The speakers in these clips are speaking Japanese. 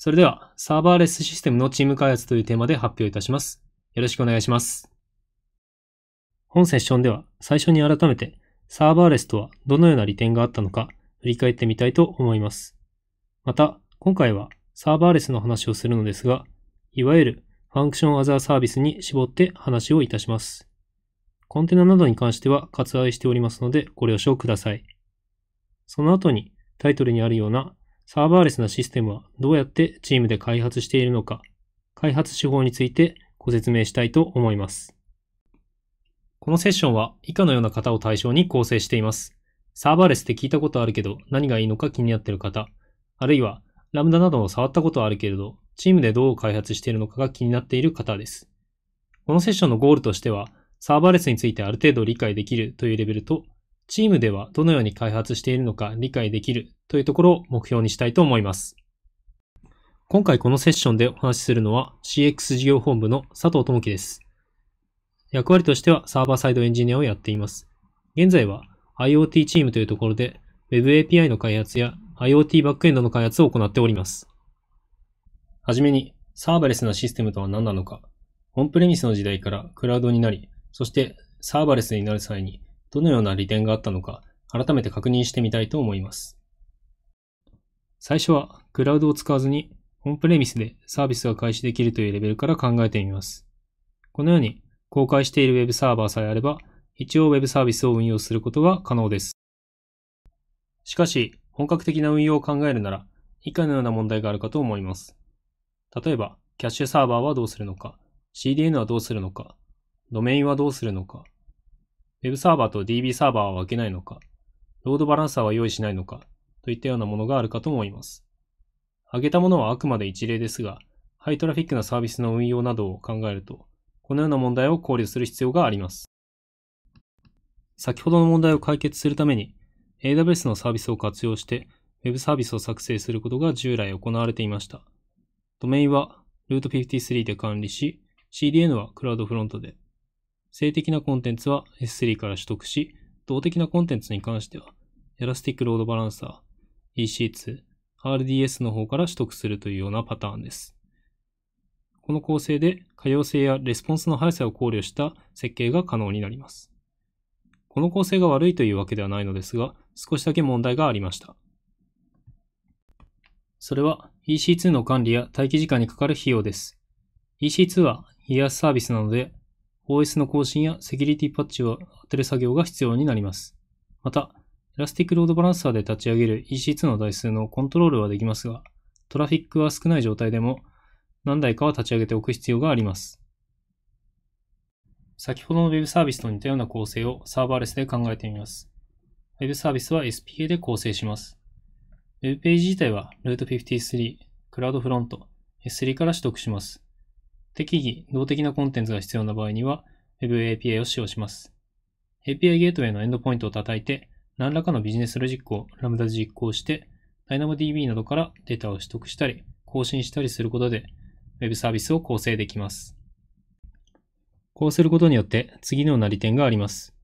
それでは、サーバーレスシステムのチーム開発というテーマで発表いたします。よろしくお願いします。本セッションでは、最初に改めて、サーバーレスとはどのような利点があったのか、振り返ってみたいと思います。また、今回はサーバーレスの話をするのですが、いわゆるファンクションアザーサービスに絞って話をいたします。コンテナなどに関しては割愛しておりますのでご了承ください。その後にタイトルにあるようなサーバーレスなシステムはどうやってチームで開発しているのか、開発手法についてご説明したいと思います。このセッションは以下のような方を対象に構成しています。サーバーレスって聞いたことあるけど何がいいのか気になっている方、あるいはラムダなどを触ったことはあるけれど、チームでどう開発しているのかが気になっている方です。このセッションのゴールとしては、サーバーレスについてある程度理解できるというレベルと、チームではどのように開発しているのか理解できるというところを目標にしたいと思います。今回このセッションでお話しするのは CX 事業本部の佐藤智樹です。役割としてはサーバーサイドエンジニアをやっています。現在は IoT チームというところで Web API の開発や IoT バックエンドの開発を行っております。はじめに、サーバレスなシステムとは何なのか、オンプレミスの時代からクラウドになり、そしてサーバレスになる際にどのような利点があったのか、改めて確認してみたいと思います。最初は、クラウドを使わずに、オンプレミスでサービスが開始できるというレベルから考えてみます。このように、公開している Web サーバーさえあれば、一応 Web サービスを運用することが可能です。しかし、本格的な運用を考えるなら、以下のような問題があるかと思います。例えば、キャッシュサーバーはどうするのか、CDN はどうするのか、ドメインはどうするのか、Web サーバーと DB サーバーは分けないのか、ロードバランサーは用意しないのか、といったようなものがあるかと思います。挙げたものはあくまで一例ですが、ハイトラフィックなサービスの運用などを考えると、このような問題を考慮する必要があります。先ほどの問題を解決するために、AWS のサービスを活用して Web サービスを作成することが従来行われていました。ドメインは Root53 で管理し、CDN は CloudFront で性的なコンテンツは S3 から取得し、動的なコンテンツに関しては、エラスティックロードバランサー、EC2、RDS の方から取得するというようなパターンです。この構成で可用性やレスポンスの速さを考慮した設計が可能になります。この構成が悪いというわけではないのですが、少しだけ問題がありました。それは EC2 の管理や待機時間にかかる費用です。EC2 はヤースサービスなので、OS の更新やセキュリティパッチを当てる作業が必要になります。また、エラスティックロードバランサーで立ち上げる EC2 の台数のコントロールはできますが、トラフィックは少ない状態でも何台かは立ち上げておく必要があります。先ほどの Web サービスと似たような構成をサーバーレスで考えてみます。Web サービスは SPA で構成します。Web ページ自体は Route53、CloudFront、S3 から取得します。適宜、動的なコンテンツが必要な場合には、WebAPI を使用します。API ゲートウェイのエンドポイントを叩いて、何らかのビジネスロジックをラムダで実行して、DynamoDB などからデータを取得したり、更新したりすることで、Web サービスを構成できます。こうすることによって、次のような利点があります。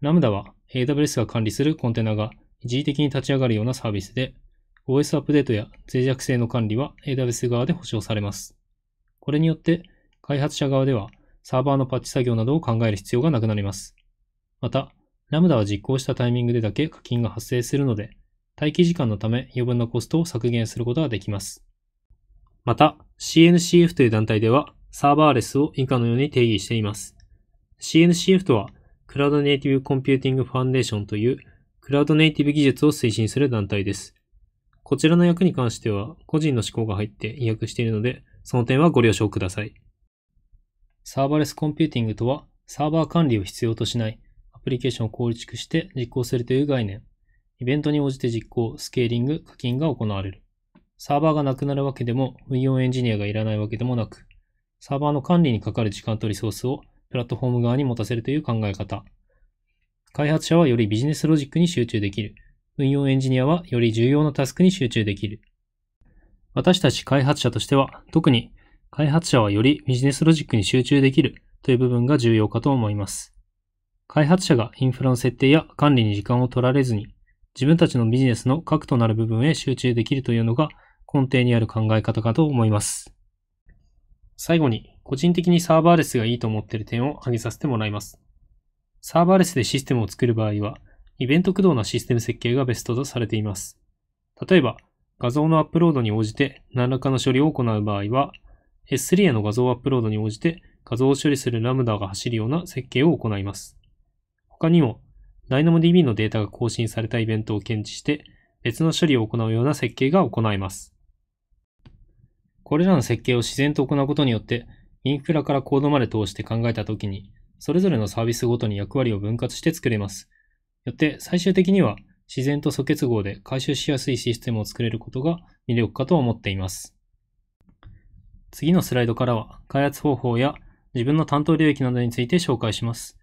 ラムダは AWS が管理するコンテナが一時的に立ち上がるようなサービスで、OS アップデートや脆弱性の管理は AWS 側で保証されます。これによって開発者側ではサーバーのパッチ作業などを考える必要がなくなります。また、ラムダは実行したタイミングでだけ課金が発生するので、待機時間のため余分なコストを削減することができます。また、CNCF という団体では、サーバーレスを以下のように定義しています。CNCF とは、クラウドネイティブコンピューティングファンデーションという、クラウドネイティブ技術を推進する団体です。こちらの役に関しては、個人の思考が入って意訳しているので、その点はご了承ください。サーバレスコンピューティングとは、サーバー管理を必要としないアプリケーションを構築して実行するという概念。イベントに応じて実行、スケーリング、課金が行われる。サーバーがなくなるわけでも、運用エンジニアがいらないわけでもなく、サーバーの管理にかかる時間とリソースをプラットフォーム側に持たせるという考え方。開発者はよりビジネスロジックに集中できる。運用エンジニアはより重要なタスクに集中できる。私たち開発者としては、特に開発者はよりビジネスロジックに集中できるという部分が重要かと思います。開発者がインフラの設定や管理に時間を取られずに、自分たちのビジネスの核となる部分へ集中できるというのが根底にある考え方かと思います。最後に、個人的にサーバーレスがいいと思っている点を挙げさせてもらいます。サーバーレスでシステムを作る場合は、イベント駆動なシステム設計がベストとされています。例えば、画像のアップロードに応じて何らかの処理を行う場合は、s 3への画像アップロードに応じて画像を処理するラムダが走るような設計を行います。他にも、DynamoDB のデータが更新されたイベントを検知して、別の処理を行うような設計が行えます。これらの設計を自然と行うことによって、インフラからコードまで通して考えたときに、それぞれのサービスごとに役割を分割して作れます。よって最終的には自然と素結合で回収しやすいシステムを作れることが魅力かと思っています。次のスライドからは、開発方法や自分の担当領域などについて紹介します。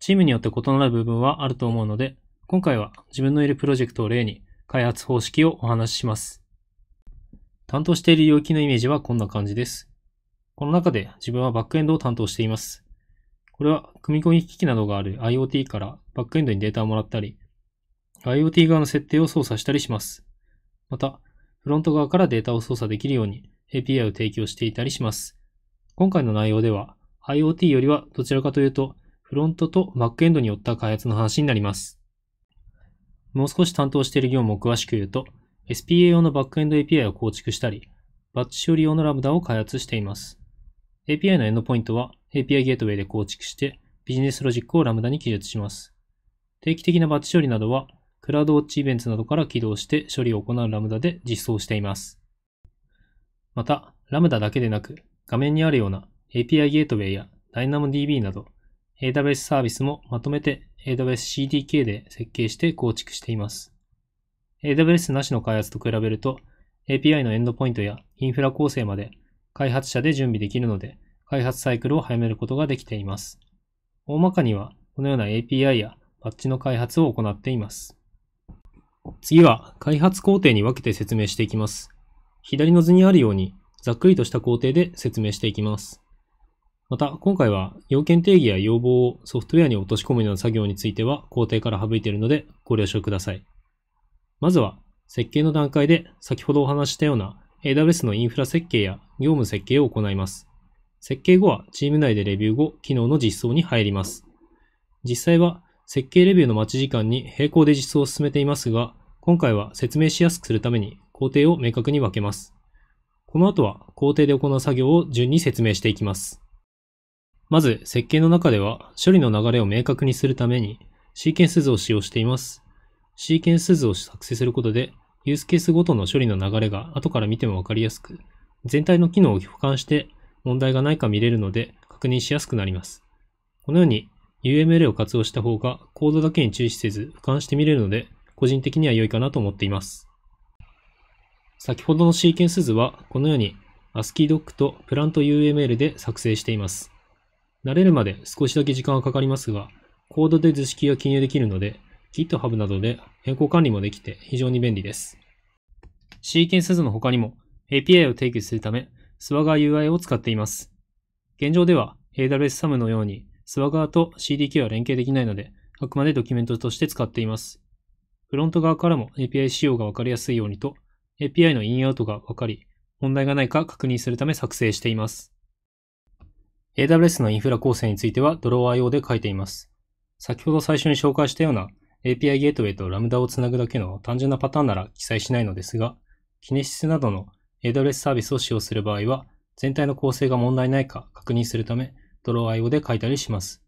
チームによって異なる部分はあると思うので、今回は自分のいるプロジェクトを例に開発方式をお話しします。担当している領域のイメージはこんな感じです。この中で自分はバックエンドを担当しています。これは組み込み機器などがある IoT からバックエンドにデータをもらったり、IoT 側の設定を操作したりします。また、フロント側からデータを操作できるように API を提供していたりします。今回の内容では IoT よりはどちらかというとフロントとバックエンドによった開発の話になります。もう少し担当している業務を詳しく言うと SPA 用のバックエンド API を構築したりバッチ処理用のラムダを開発しています。API のエンドポイントは API ゲートウェイで構築してビジネスロジックをラムダに記述します。定期的なバッチ処理などはクラウドウォッチイベントなどから起動して処理を行うラムダで実装しています。また、ラムダだけでなく、画面にあるような API ゲートウェイや DynamoDB など、AWS サービスもまとめて AWS CDK で設計して構築しています。AWS なしの開発と比べると、API のエンドポイントやインフラ構成まで開発者で準備できるので、開発サイクルを早めることができています。大まかには、このような API やパッチの開発を行っています。次は、開発工程に分けて説明していきます。左の図にあるように、ざっくりとした工程で説明していきます。また、今回は要件定義や要望をソフトウェアに落とし込むような作業については工程から省いているのでご了承ください。まずは、設計の段階で先ほどお話したような AWS のインフラ設計や業務設計を行います。設計後はチーム内でレビュー後、機能の実装に入ります。実際は設計レビューの待ち時間に並行で実装を進めていますが、今回は説明しやすくするために工程を明確に分けます。この後は工程で行う作業を順に説明していきます。まず、設計の中では処理の流れを明確にするために、シーケンス図を使用しています。シーケンス図を作成することで、ユースケースごとの処理の流れが後から見てもわかりやすく、全体の機能を俯瞰して問題がないか見れるので確認しやすくなります。このように UML を活用した方がコードだけに注視せず俯瞰して見れるので個人的には良いかなと思っています。先ほどのシーケンス図は、このように ASCII-DOC と PlantUML で作成しています。慣れるまで少しだけ時間はかかりますが、コードで図式が記入できるので、GitHub などで変更管理もできて非常に便利です。シーケンス図の他にも API を提供するため Swagger UI を使っています。現状では AWS SAM のように Swagger と CDK は連携できないので、あくまでドキュメントとして使っています。フロント側からも API 仕様がわかりやすいようにと API のインアウトが分かり、問題がないか確認するため作成しています。AWS のインフラ構成については DrawIO で書いています。先ほど最初に紹介したような API ゲートウェイとラムダをつなぐだけの単純なパターンなら記載しないのですが、キネシスなどの AWS サービスを使用する場合は、全体の構成が問題ないか確認するため、DrawIO で書いたりします。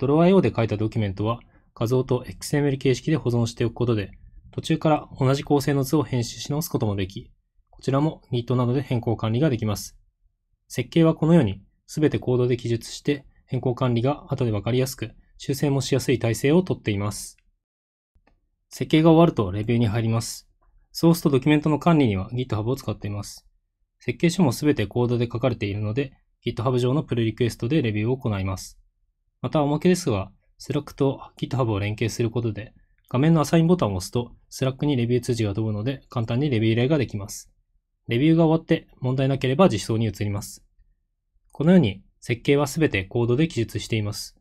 DrawIO で書いたドキュメントは、画像と XML 形式で保存しておくことで、途中から同じ構成の図を編集し直すこともでき、こちらも Git などで変更管理ができます。設計はこのように、すべてコードで記述して変更管理が後でわかりやすく、修正もしやすい体制をとっています。設計が終わるとレビューに入ります。ソースとドキュメントの管理には GitHub を使っています。設計書もすべてコードで書かれているので、GitHub 上のプルリクエストでレビューを行います。また、おまけですが、Slack と GitHub を連携することで、画面のアサインボタンを押すと、スラックにレビュー通知が飛ぶので、簡単にレビュー依頼ができます。レビューが終わって問題なければ実装に移ります。このように設計はすべてコードで記述しています。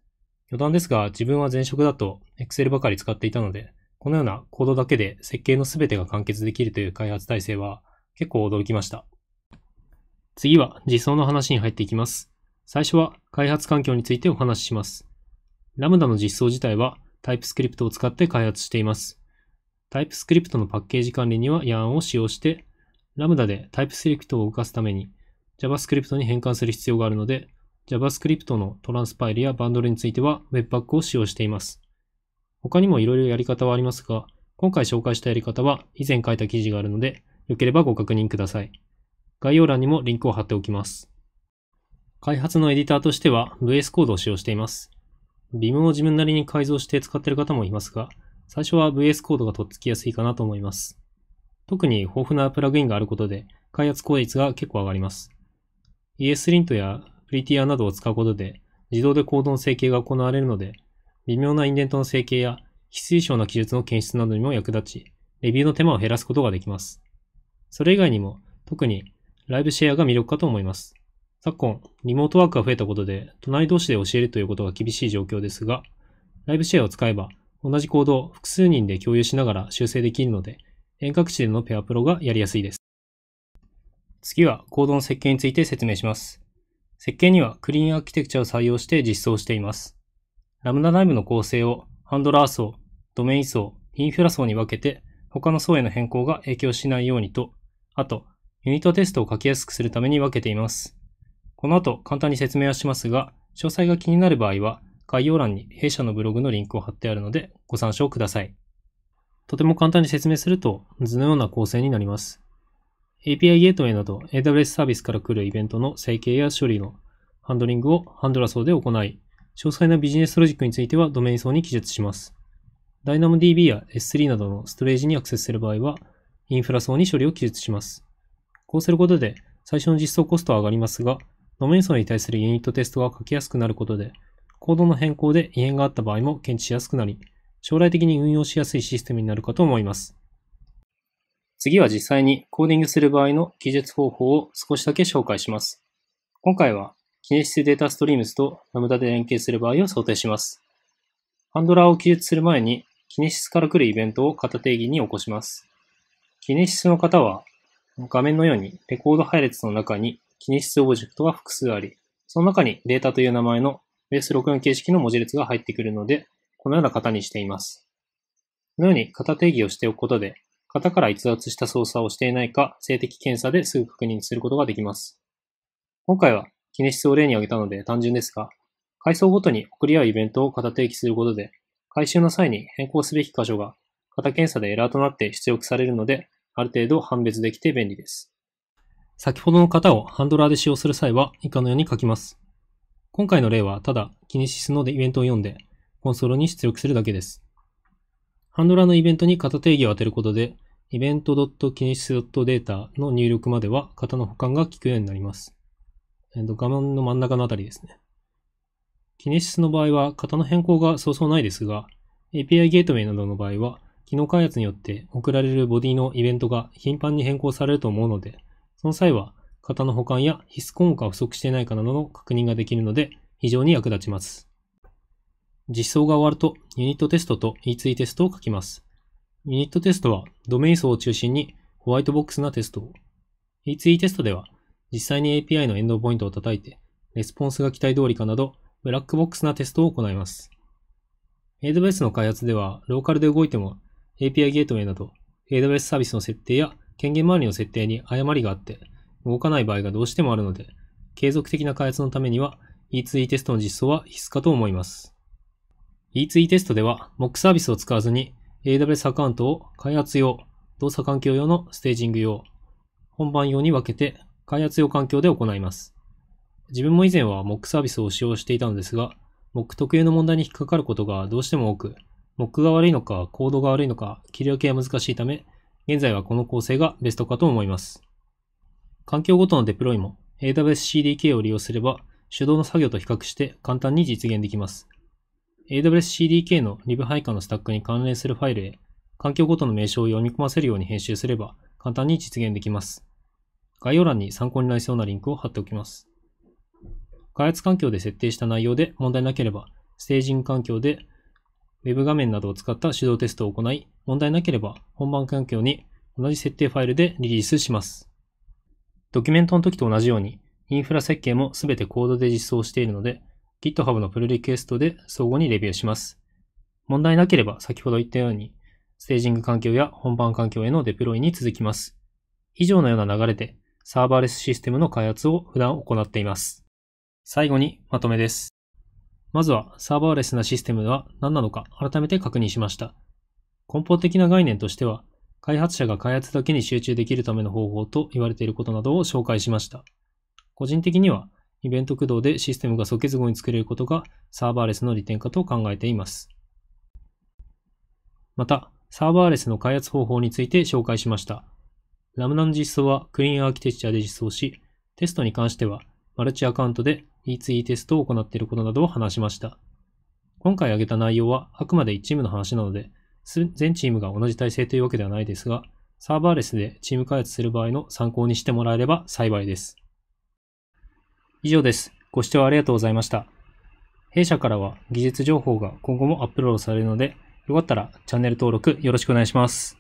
余談ですが、自分は前職だと Excel ばかり使っていたので、このようなコードだけで設計のすべてが完結できるという開発体制は結構驚きました。次は実装の話に入っていきます。最初は開発環境についてお話しします。ラムダの実装自体は TypeScript を使って開発しています。TypeScript のパッケージ管理には YARN を使用して、Lambda で TypeScript を動かすために JavaScript に変換する必要があるので、JavaScript のトランスパイルやバンドルについては Webpack を使用しています。他にも色々やり方はありますが、今回紹介したやり方は以前書いた記事があるので、よければご確認ください。概要欄にもリンクを貼っておきます。開発のエディターとしては VS Code を使用しています。i ムを自分なりに改造して使っている方もいますが、最初は VS コードがとっつきやすいかなと思います。特に豊富なプラグインがあることで、開発効率が結構上がります。ESLint や Prettier などを使うことで、自動でコードの整形が行われるので、微妙なインデントの整形や非推奨な記述の検出などにも役立ち、レビューの手間を減らすことができます。それ以外にも、特にライブシェアが魅力かと思います。昨今、リモートワークが増えたことで、隣同士で教えるということが厳しい状況ですが、ライブシェアを使えば、同じコードを複数人で共有しながら修正できるので、遠隔地でのペアプロがやりやすいです。次はコードの設計について説明します。設計にはクリーンアーキテクチャを採用して実装しています。ラムダ内部の構成をハンドラー層、ドメイン層、インフラ層に分けて他の層への変更が影響しないようにと、あと、ユニットテストを書きやすくするために分けています。この後簡単に説明はしますが、詳細が気になる場合は概要欄に弊社のブログのリンクを貼ってあるのでご参照ください。とても簡単に説明すると、図のような構成になります。API ゲートウェイなど AWS サービスから来るイベントの整形や処理のハンドリングをハンドラ層で行い、詳細なビジネスロジックについてはドメイン層に記述します。DynamDB や S3 などのストレージにアクセスする場合は、インフラ層に処理を記述します。こうすることで、最初の実装コストは上がりますが、ドメイン層に対するユニットテストが書きやすくなることで、コードの変更で異変があった場合も検知しやすくなり、将来的に運用しやすいシステムになるかと思います。次は実際にコーディングする場合の記述方法を少しだけ紹介します。今回は、記念室データストリームズとラムダで連携する場合を想定します。ハンドラーを記述する前に、キネシスから来るイベントを型定義に起こします。キネシスの型は、画面のようにレコード配列の中にキネシスオブジェクトが複数あり、その中にデータという名前のベース64形式の文字列が入ってくるので、このような型にしています。このように型定義をしておくことで、型から逸脱した操作をしていないか、静的検査ですぐ確認することができます。今回は、記念室を例に挙げたので単純ですが、階層ごとに送り合うイベントを型定義することで、回収の際に変更すべき箇所が型検査でエラーとなって出力されるので、ある程度判別できて便利です。先ほどの型をハンドラーで使用する際は以下のように書きます。今回の例は、ただ、キネシスのイベントを読んで、コンソールに出力するだけです。ハンドラーのイベントに型定義を当てることで、イベント .kinesis.data の入力までは型の保管が効くようになります。えっと画面の真ん中のあたりですね。キネシスの場合は型の変更がそうそうないですが、API ゲートウェイなどの場合は、機能開発によって送られるボディのイベントが頻繁に変更されると思うので、その際は型の保管や必須効果が不足していないかなどの確認ができるので、非常に役立ちます。実装が終わると、ユニットテストと E2 テストを書きます。ユニットテストは、ドメイン層を中心にホワイトボックスなテストを。E2 テストでは、実際に API のエンドポイントを叩いて、レスポンスが期待通りかなど、ブラックボックスなテストを行います。AWS の開発では、ローカルで動いても API ゲートウェイなど、AWS サービスの設定や権限周りの設定に誤りがあって、動かない場合がどうしてもあるので、継続的な開発のためには E2E テストの実装は必須かと思います。E2E テストでは Mock サービスを使わずに AWS アカウントを開発用、動作環境用のステージング用、本番用に分けて開発用環境で行います。自分も以前は Mock サービスを使用していたのですが、Mock 特有の問題に引っかかることがどうしても多く、Mock が悪いのか、コードが悪いのか、切り分けは難しいため、現在はこの構成がベストかと思います。環境ごとのデプロイも AWS CDK を利用すれば手動の作業と比較して簡単に実現できます。AWS CDK のリブ配下のスタックに関連するファイルへ環境ごとの名称を読み込ませるように編集すれば簡単に実現できます。概要欄に参考になりそうなリンクを貼っておきます。開発環境で設定した内容で問題なければ、ステージング環境で Web 画面などを使った手動テストを行い、問題なければ本番環境に同じ設定ファイルでリリースします。ドキュメントの時と同じように、インフラ設計もすべてコードで実装しているので、GitHub のプルリクエストで相互にレビューします。問題なければ先ほど言ったように、ステージング環境や本番環境へのデプロイに続きます。以上のような流れで、サーバーレスシステムの開発を普段行っています。最後にまとめです。まずは、サーバーレスなシステムは何なのか改めて確認しました。根本的な概念としては、開発者が開発だけに集中できるための方法と言われていることなどを紹介しました。個人的には、イベント駆動でシステムが素結合に作れることがサーバーレスの利点かと考えています。また、サーバーレスの開発方法について紹介しました。ラムダの実装はクリーンアーキテクチャで実装し、テストに関してはマルチアカウントで E2E テストを行っていることなどを話しました。今回挙げた内容はあくまで一部の話なので、全チームが同じ体制というわけではないですが、サーバーレスでチーム開発する場合の参考にしてもらえれば幸いです。以上です。ご視聴ありがとうございました。弊社からは技術情報が今後もアップロードされるので、よかったらチャンネル登録よろしくお願いします。